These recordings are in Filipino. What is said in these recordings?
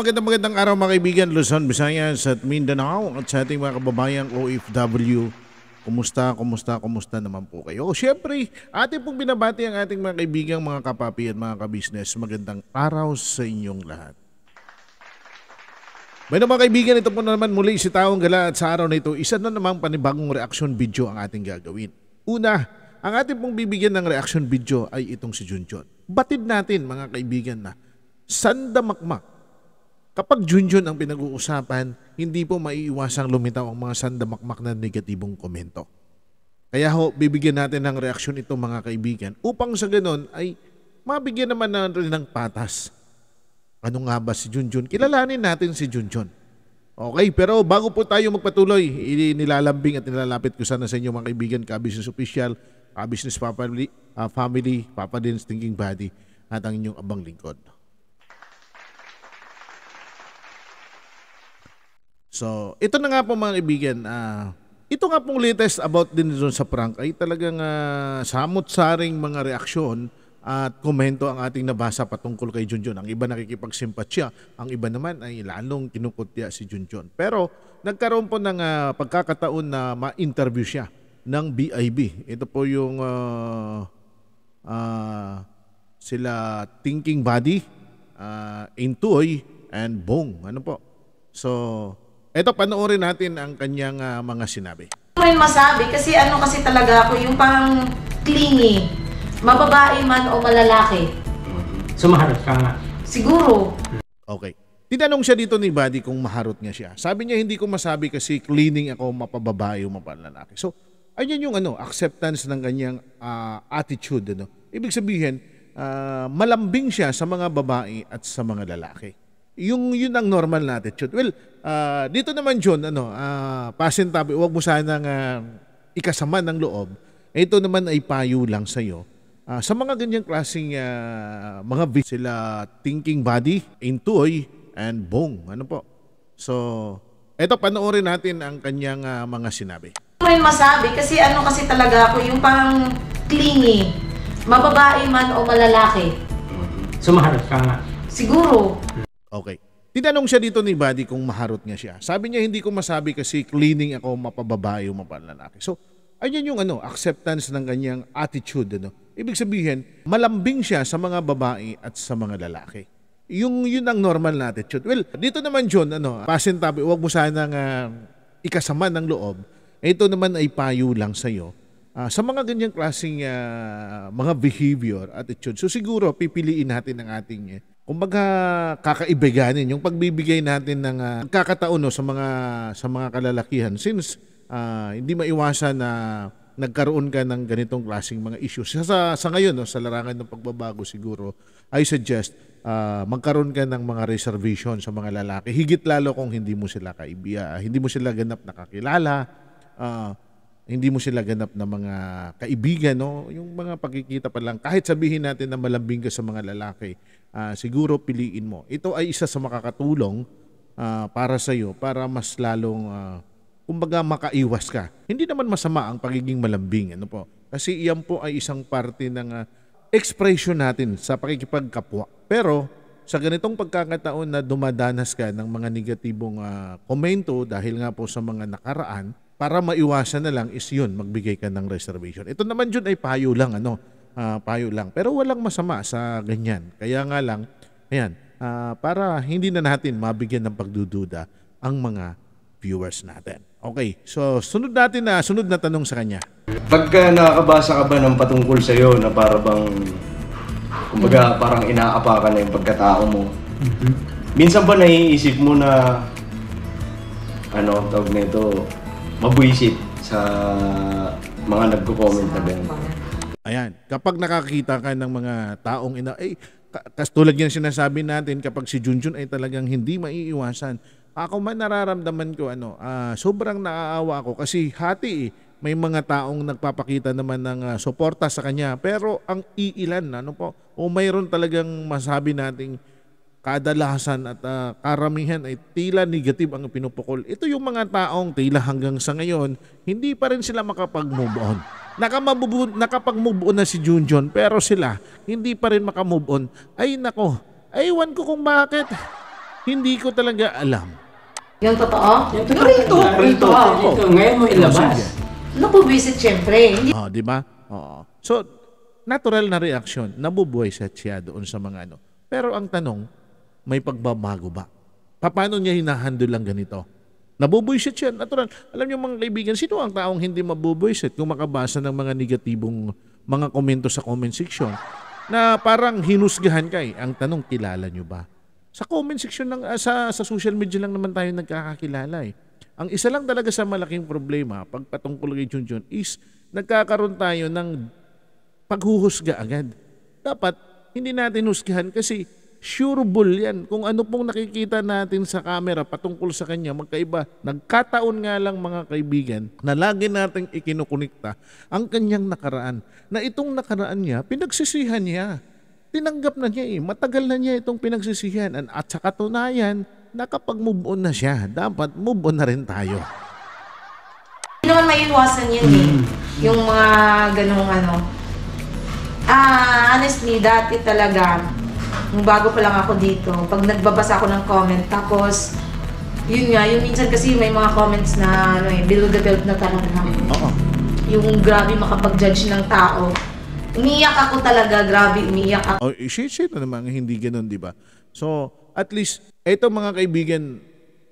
magandang magandang araw mga kaibigan, Luzon, Visayas at Mindanao at sa ating mga kababayang OFW. Kumusta, kumusta, kumusta naman po kayo? Siyempre, ating pong binabati ang ating mga kaibigan, mga kapapi at mga kabisnes. Magandang araw sa inyong lahat. Bueno mga kaibigan, ito po naman muli si Taong Gala at sa araw na ito, isa na namang panibagong reaction video ang ating gagawin. Una, ang ating pong bibigyan ng reaction video ay itong si Junjun. Batid natin mga kaibigan na sanda makmak Kapag Junjun ang pinag-uusapan, hindi po maiiwasang lumitaw ang mga sandamakmak na negatibong komento. Kaya ho, bibigyan natin ng reaksyon ito mga kaibigan upang sa ganon ay mabigyan naman natin ng patas. Ano nga ba si Junjun? Kilalanin natin si Junjun. Okay, pero bago po tayo magpatuloy, inilalambing at nilalapit ko sana sa inyo mga kaibigan, ka-business official, ka-business family, uh, ah, family, Papa Dins Thinking Body at ang inyong abang lingkod. So, ito na nga po mga kaibigan. Uh, ito nga pong latest about din doon sa prank ay talagang uh, samot-saring mga reaksyon at komento ang ating nabasa patungkol kay Junjun. Ang iba nakikipagsimpatsya, ang iba naman ay lalong kinukutya si Junjun. Pero nagkaroon po ng uh, pagkakataon na ma-interview siya ng BIB. Ito po yung uh, uh, sila Thinking Body, uh, Intuoy, and Bong. Ano po? So, ito, panoorin natin ang kanyang uh, mga sinabi. May masabi kasi ano kasi talaga ako, yung parang clingy. Mababae man o malalaki. Sumaharot ka nga. Siguro. Okay. Tinanong siya dito ni Buddy kung maharot nga siya. Sabi niya, hindi ko masabi kasi cleaning ako mapababae o mapalalaki. So, ayun yung ano, acceptance ng kanyang uh, attitude. Ano? Ibig sabihin, uh, malambing siya sa mga babae at sa mga lalaki yung yun ang normal natin attitude. Well, uh, dito naman John, ano, uh, ah, pasintabi, huwag mo sanang uh, ikasama ng loob. Ito naman ay payo lang sa iyo. Uh, sa mga ganyang klaseng uh, mga bits sila thinking body, intuoy, and bong. Ano po? So, ito panoorin natin ang kanyang uh, mga sinabi. May masabi kasi ano kasi talaga ako yung parang clingy. Mababae man o malalaki. Sumaharap ka nga. Siguro. Okay. Tinanong siya dito ni Buddy kung maharot nga siya. Sabi niya, hindi ko masabi kasi cleaning ako mapababae o mapalalaki. So, ayun yung ano, acceptance ng kanyang attitude. Ano? Ibig sabihin, malambing siya sa mga babae at sa mga lalaki. Yung yun ang normal na attitude. Well, dito naman John, ano, tabi, huwag mo sanang uh, ikasama ng loob. Ito naman ay payo lang sa iyo. Uh, ah, sa mga ganyang klaseng uh, mga behavior, attitude, so siguro pipiliin natin ang ating uh, kumbaga kakaibiganin yung pagbibigay natin ng uh, ah, kakataon no, sa mga sa mga kalalakihan since uh, hindi maiwasan na uh, nagkaroon ka ng ganitong klaseng mga issues. Sa, sa ngayon, no, sa larangan ng pagbabago siguro, I suggest uh, magkaroon ka ng mga reservation sa mga lalaki. Higit lalo kung hindi mo sila kaibiya, hindi mo sila ganap nakakilala. Uh, hindi mo sila ganap na mga kaibigan, no? Yung mga pagkikita pa lang, kahit sabihin natin na malambing ka sa mga lalaki, uh, siguro piliin mo. Ito ay isa sa makakatulong uh, para sa iyo para mas lalong uh, kumbaga makaiwas ka. Hindi naman masama ang pagiging malambing, ano po? Kasi iyan po ay isang parte ng uh, expression natin sa pakikipagkapwa. Pero sa ganitong pagkakataon na dumadanas ka ng mga negatibong uh, komento dahil nga po sa mga nakaraan, para maiwasan na lang is yun, magbigay ka ng reservation. Ito naman yun ay payo lang, ano, uh, payo lang. Pero walang masama sa ganyan. Kaya nga lang, ayan, uh, para hindi na natin mabigyan ng pagdududa ang mga viewers natin. Okay, so sunod natin na, sunod na tanong sa kanya. Pagka nakakabasa ka ba ng patungkol sa'yo na para bang, kumbaga parang inaapa ka na yung pagkatao mo, mm-hmm. minsan ba naiisip mo na, ano, tawag na ito, mabwisit sa mga nagko-comment na ganun. Ayan, kapag nakakita ka ng mga taong ina, eh, kas tulad sinasabi natin, kapag si Junjun ay talagang hindi maiiwasan, ako man nararamdaman ko ano, uh, sobrang naaawa ako kasi hati eh, may mga taong nagpapakita naman ng uh, suporta sa kanya pero ang iilan ano po o mayroon talagang masabi nating kadalasan at uh, karamihan ay tila negative ang pinupukol. Ito yung mga taong tila hanggang sa ngayon, hindi pa rin sila makapag-move on. Nakapag-move on na si Junjun pero sila hindi pa rin makamove on. Ay nako, aywan ko kung bakit. Hindi ko talaga alam. Yan totoo? Yung totoo. Yung Ngayon mo oh, ilabas. Nabubisit ano syempre. Oh, di ba? Oo. So, natural na reaction. Nabubuhay siya doon sa mga ano. Pero ang tanong, may pagbabago ba? Paano niya hinahandle lang ganito? Nabubuisit siya. Natural, alam niyo mga kaibigan, sino ang taong hindi mabubuisit kung makabasa ng mga negatibong mga komento sa comment section na parang hinusgahan ka eh. Ang tanong, kilala niyo ba? Sa comment section, lang, uh, ah, sa, sa social media lang naman tayo nagkakakilala eh. Ang isa lang talaga sa malaking problema pagpatungkol kay Junjun is nagkakaroon tayo ng paghuhusga agad. Dapat hindi natin husgahan kasi sure bull yan. Kung ano pong nakikita natin sa camera patungkol sa kanya, magkaiba. Nagkataon nga lang mga kaibigan na lagi nating ikinukunikta ang kanyang nakaraan. Na itong nakaraan niya, pinagsisihan niya. Tinanggap na niya eh. Matagal na niya itong pinagsisihan. At sa katunayan, nakapag-move on na siya. Dapat move on na rin tayo. Hindi naman maiwasan yun eh. Mm. Yung mga ganong ano. Ah, honestly, dati talaga, Nung bago pa lang ako dito, pag nagbabasa ako ng comment, tapos, yun nga, yung minsan kasi may mga comments na, ano eh, below the belt na tanong na. Oo. Yung grabe makapag-judge ng tao. Umiiyak ako talaga, grabe, umiiyak ako. Oh, shit-shit na naman, hindi ganun, di ba? So, at least, eto mga kaibigan,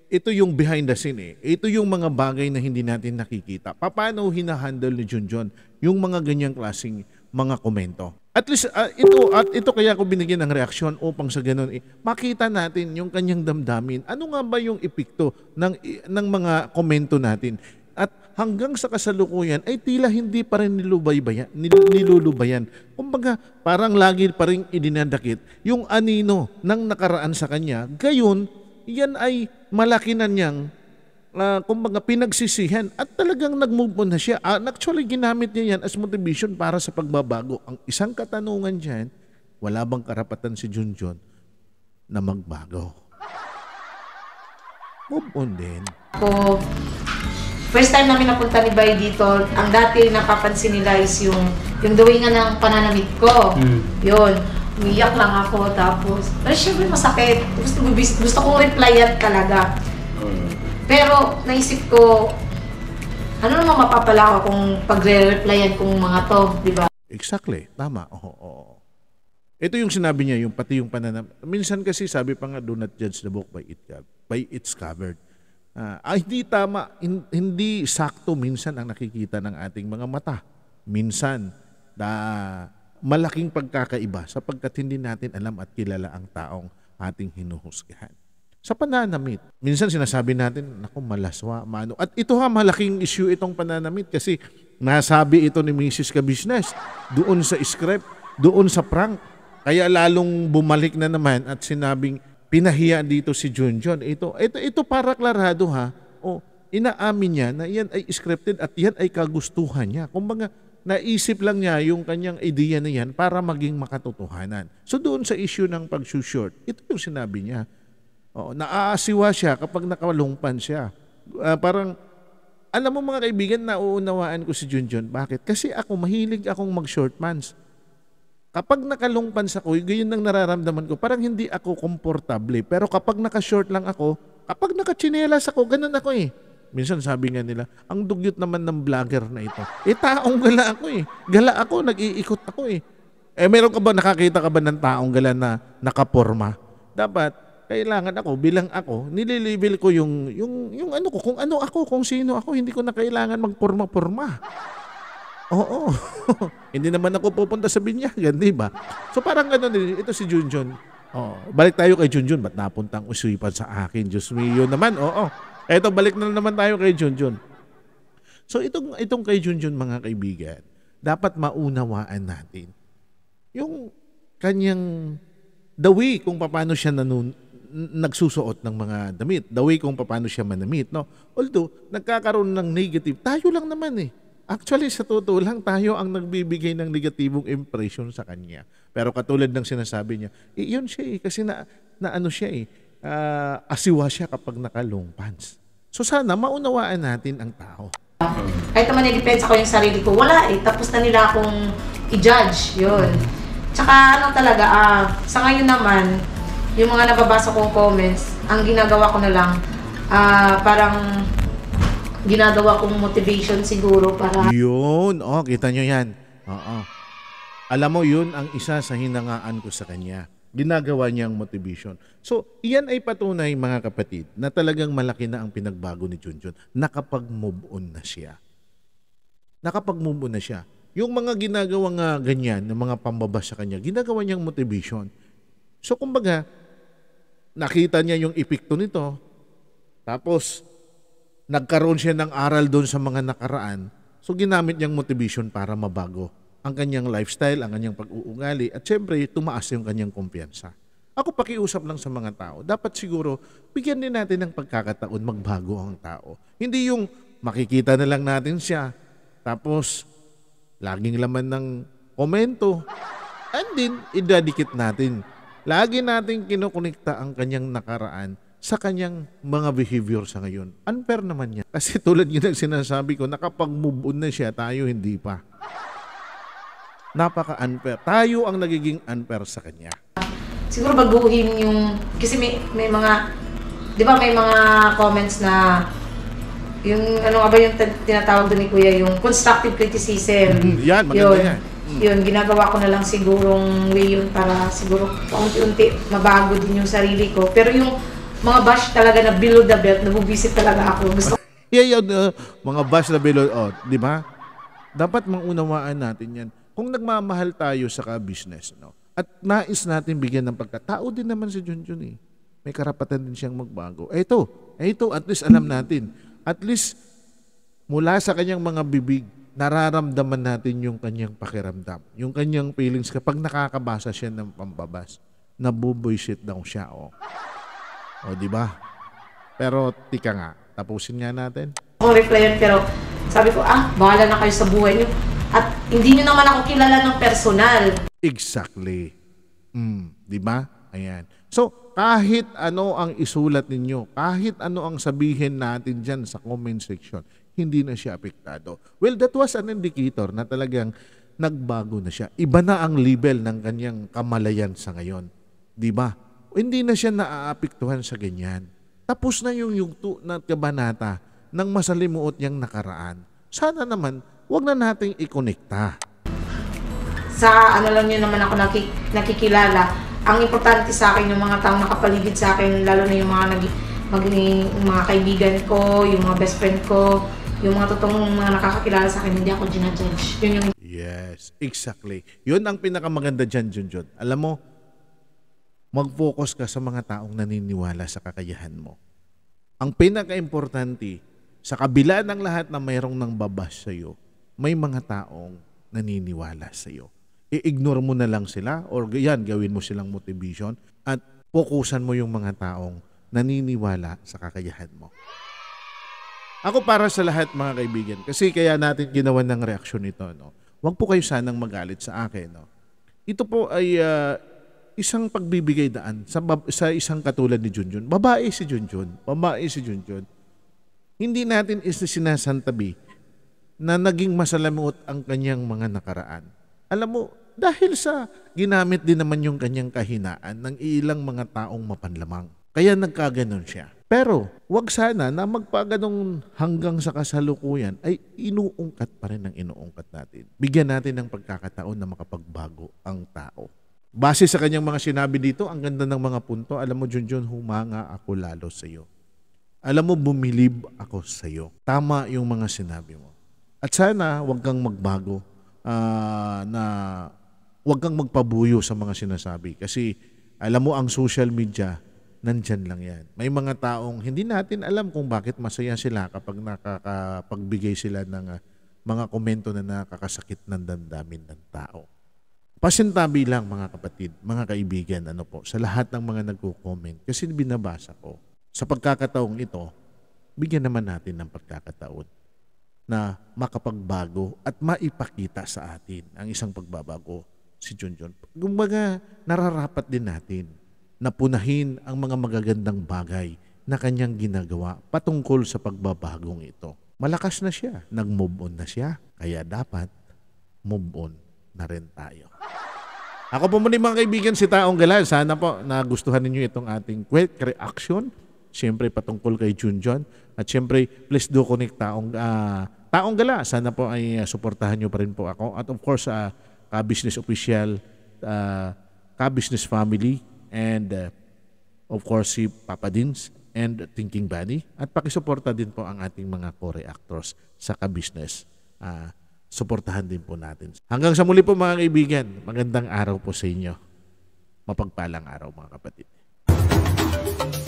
ito yung behind the scene eh. Ito yung mga bagay na hindi natin nakikita. Paano hinahandle ni Junjun yung mga ganyang klaseng mga komento. At least uh, ito at ito kaya ko binigyan ng reaksyon upang sa ganun eh, makita natin yung kanyang damdamin. Ano nga ba yung epekto ng ng mga komento natin? At hanggang sa kasalukuyan ay tila hindi pa rin nilubaybayan, nil, nilulubayan. Kumbaga, parang lagi pa rin idinadakit yung anino ng nakaraan sa kanya. Gayon, yan ay malaki na niyang uh, kumbaga pinagsisihan at talagang nag-move on na siya. Uh, actually, ginamit niya yan as motivation para sa pagbabago. Ang isang katanungan dyan, wala bang karapatan si Junjun na magbago? Move on din. Ako, first time namin napunta ni Bay dito, ang dati napapansin nila is yung, yung the ng pananamit ko. Mm. Yun. Umiyak lang ako, tapos, pero syempre masakit. Gusto, gusto kong replyan talaga. Pero naisip ko, ano naman mapapala ako kung pagre-replyan kung mga to, di ba? Exactly. Tama. Oo, oo. Ito yung sinabi niya, yung pati yung pananam. Minsan kasi sabi pa nga, do not judge the book by, it, by its cover. Uh, ah, hindi tama, in, hindi sakto minsan ang nakikita ng ating mga mata. Minsan, na malaking pagkakaiba sapagkat hindi natin alam at kilala ang taong ating hinuhusgahan sa pananamit. Minsan sinasabi natin, naku, malaswa, maano. At ito ha, malaking issue itong pananamit kasi nasabi ito ni Mrs. Kabisnes doon sa script, doon sa prank. Kaya lalong bumalik na naman at sinabing pinahiya dito si Junjun. Ito, ito, ito para klarado ha. O, inaamin niya na yan ay scripted at yan ay kagustuhan niya. Kung mga naisip lang niya yung kanyang idea na yan para maging makatotohanan. So doon sa issue ng pag-short, ito yung sinabi niya Oo, naaasiwa siya kapag nakalungpan siya. Uh, parang, alam mo mga kaibigan, nauunawaan ko si Junjun. Bakit? Kasi ako, mahilig akong mag-short pants. Kapag nakalungpan sa ko, ganyan ang nararamdaman ko. Parang hindi ako komportable. Pero kapag naka-short lang ako, kapag naka-chinelas ako, ganun ako eh. Minsan sabi nga nila, ang dugyot naman ng vlogger na ito. Eh taong gala ako eh. Gala ako, nag-iikot ako eh. Eh meron ka ba, nakakita ka ba ng taong gala na nakaporma? Dapat, kailangan ako bilang ako, nililibel ko yung yung yung ano ko, kung ano ako, kung sino ako, hindi ko na kailangan magporma-porma. Oo. hindi naman ako pupunta sa binyagan, di ba? So parang gano'n din. Ito si Junjun. Oh, balik tayo kay Junjun. Ba't napuntang usuipan sa akin? Diyos me, yun naman. Oo. Eto, balik na naman tayo kay Junjun. So itong, itong kay Junjun mga kaibigan, dapat maunawaan natin yung kanyang the way kung paano siya nanun, nagsusuot ng mga damit. The way kung paano siya manamit. No? Although, nagkakaroon ng negative. Tayo lang naman eh. Actually, sa totoo lang, tayo ang nagbibigay ng negatibong impression sa kanya. Pero katulad ng sinasabi niya, iyon eh, siya eh, kasi na, na ano siya eh, uh, asiwa siya kapag nakalong pants. So sana maunawaan natin ang tao. Kahit naman i-defense ko yung sarili ko, wala eh. Tapos na nila akong i-judge, yun. Tsaka ano talaga, ah, sa ngayon naman, yung mga nababasa kong comments, ang ginagawa ko na lang, uh, parang ginagawa kong motivation siguro para... Yun! Oh, kita nyo yan. Oo. Alam mo, yun ang isa sa hinangaan ko sa kanya. Ginagawa niyang motivation. So, iyan ay patunay, mga kapatid, na talagang malaki na ang pinagbago ni Junjun. Nakapag-move on na siya. Nakapag-move on na siya. Yung mga ginagawa uh, ganyan, ng mga pambaba sa kanya, ginagawa niyang motivation. So, kumbaga, nakita niya yung epekto nito. Tapos, nagkaroon siya ng aral doon sa mga nakaraan. So, ginamit niyang motivation para mabago ang kanyang lifestyle, ang kanyang pag-uungali, at syempre, tumaas yung kanyang kumpiyansa. Ako pakiusap lang sa mga tao, dapat siguro, bigyan din natin ng pagkakataon magbago ang tao. Hindi yung makikita na lang natin siya, tapos laging laman ng komento, and then idadikit natin Lagi nating kinukunikta ang kanyang nakaraan sa kanyang mga behavior sa ngayon. Unfair naman niya. Kasi tulad yun ang sinasabi ko, nakapag-move on na siya, tayo hindi pa. Napaka-unfair. Tayo ang nagiging unfair sa kanya. Siguro baguhin yung, kasi may, may mga, di ba may mga comments na yung ano ba yung tinatawag doon ni Kuya yung constructive criticism. Mm, yan, maganda yun. yan. Mm. Yun, ginagawa ko na lang sigurong way yun para siguro paunti-unti mabago din yung sarili ko. Pero yung mga bash talaga na below the belt, nabubisit talaga ako. Gusto yeah, yun, uh, mga bash na below, oh, di ba? Dapat maunawaan natin yan. Kung nagmamahal tayo sa ka-business, no? At nais natin bigyan ng pagkatao din naman si Junjun eh. May karapatan din siyang magbago. Eh ito, eh ito, at least alam natin. At least, mula sa kanyang mga bibig, nararamdaman natin yung kanyang pakiramdam, yung kanyang feelings kapag nakakabasa siya ng pambabas, nabubuisit daw siya, oh. oh, di ba? Pero, tika nga, tapusin nga natin. Ako replyan, pero sabi ko, ah, bahala na kayo sa buhay niyo. At hindi niyo naman ako kilala ng personal. Exactly. Mm, di ba? Ayan. So, kahit ano ang isulat ninyo, kahit ano ang sabihin natin dyan sa comment section, hindi na siya apektado. Well, that was an indicator na talagang nagbago na siya. Iba na ang level ng kanyang kamalayan sa ngayon. Di ba? Hindi na siya naaapektuhan sa ganyan. Tapos na yung yugto na kabanata ng masalimuot niyang nakaraan. Sana naman, wag na nating ikonekta. Sa ano lang yun naman ako nakik- nakikilala, ang importante sa akin yung mga taong nakapaligid sa akin, lalo na yung mga maging mga kaibigan ko, yung mga best friend ko, yung mga totoong mga nakakakilala sa akin, hindi ako ginajudge. Yun yung... Yes, exactly. Yun ang pinakamaganda dyan, Junjun. Alam mo, mag-focus ka sa mga taong naniniwala sa kakayahan mo. Ang pinaka-importante, sa kabila ng lahat na mayroong nang babas sa'yo, may mga taong naniniwala sa'yo i-ignore mo na lang sila or yan, gawin mo silang motivation at pokusan mo yung mga taong naniniwala sa kakayahan mo. Ako para sa lahat mga kaibigan, kasi kaya natin ginawa ng reaksyon nito. No? Huwag po kayo sanang magalit sa akin. No? Ito po ay uh, isang pagbibigay daan sa, sa isang katulad ni Junjun. Babae si Junjun. Babae si Junjun. Hindi natin isa sinasantabi na naging masalamuot ang kanyang mga nakaraan alam mo, dahil sa ginamit din naman yung kanyang kahinaan ng ilang mga taong mapanlamang. Kaya nagkaganon siya. Pero wag sana na magpaganong hanggang sa kasalukuyan ay inuungkat pa rin ang inuungkat natin. Bigyan natin ng pagkakataon na makapagbago ang tao. Base sa kanyang mga sinabi dito, ang ganda ng mga punto, alam mo Junjun, humanga ako lalo sa iyo. Alam mo, bumilib ako sa iyo. Tama yung mga sinabi mo. At sana, wag kang magbago uh, na huwag kang magpabuyo sa mga sinasabi. Kasi alam mo, ang social media, nandyan lang yan. May mga taong hindi natin alam kung bakit masaya sila kapag nakakapagbigay sila ng ah, mga komento na nakakasakit ng damdamin ng tao. Pasintabi lang mga kapatid, mga kaibigan, ano po, sa lahat ng mga nagko-comment. Kasi binabasa ko, sa pagkakataong ito, bigyan naman natin ng pagkakataon na makapagbago at maipakita sa atin ang isang pagbabago si Junjun. Kumbaga, nararapat din natin na punahin ang mga magagandang bagay na kanyang ginagawa patungkol sa pagbabagong ito. Malakas na siya, nag-move on na siya, kaya dapat move on na rin tayo. Ako po muli mga kaibigan, si Taong Galal. Sana po nagustuhan ninyo itong ating quick reaction. Siyempre patungkol kay Junjun. At siyempre, please do connect Taong uh, taong gala. Sana po ay ah, suportahan nyo pa rin po ako. At of course, uh, ka-business official, uh, ka-business family, and uh, of course si Papa Dins and Thinking Bunny. At pakisuporta din po ang ating mga co actors sa ka-business. Uh, suportahan din po natin. Hanggang sa muli po mga kaibigan, magandang araw po sa inyo. Mapagpalang araw mga kapatid. Thank you.